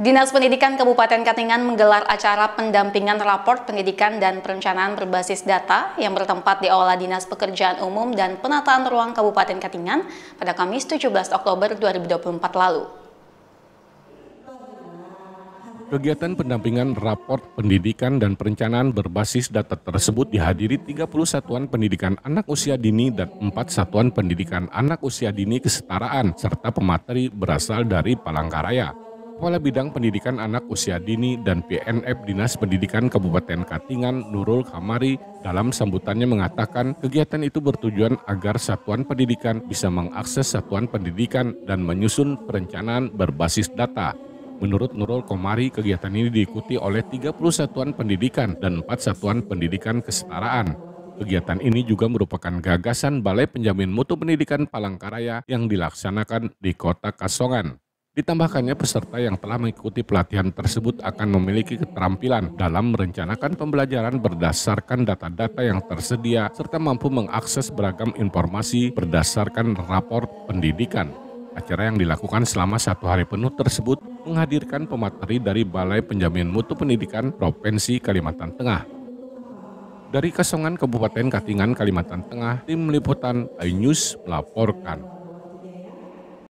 Dinas Pendidikan Kabupaten Katingan menggelar acara pendampingan raport pendidikan dan perencanaan berbasis data yang bertempat di Aula Dinas Pekerjaan Umum dan Penataan Ruang Kabupaten Katingan pada Kamis 17 Oktober 2024 lalu. Kegiatan pendampingan raport pendidikan dan perencanaan berbasis data tersebut dihadiri 30 satuan pendidikan anak usia dini dan 4 satuan pendidikan anak usia dini kesetaraan serta pemateri berasal dari Palangkaraya. Kepala Bidang Pendidikan Anak Usia Dini dan PNF Dinas Pendidikan Kabupaten Katingan, Nurul Kamari, dalam sambutannya mengatakan kegiatan itu bertujuan agar satuan pendidikan bisa mengakses satuan pendidikan dan menyusun perencanaan berbasis data. Menurut Nurul Komari, kegiatan ini diikuti oleh 30 satuan pendidikan dan 4 satuan pendidikan kesetaraan. Kegiatan ini juga merupakan gagasan Balai Penjamin Mutu Pendidikan Palangkaraya yang dilaksanakan di Kota Kasongan. Ditambahkannya peserta yang telah mengikuti pelatihan tersebut akan memiliki keterampilan dalam merencanakan pembelajaran berdasarkan data-data yang tersedia serta mampu mengakses beragam informasi berdasarkan rapor pendidikan. Acara yang dilakukan selama satu hari penuh tersebut menghadirkan pemateri dari Balai Penjamin Mutu Pendidikan Provinsi Kalimantan Tengah. Dari Kesongan Kabupaten Katingan, Kalimantan Tengah, Tim Liputan iNews melaporkan.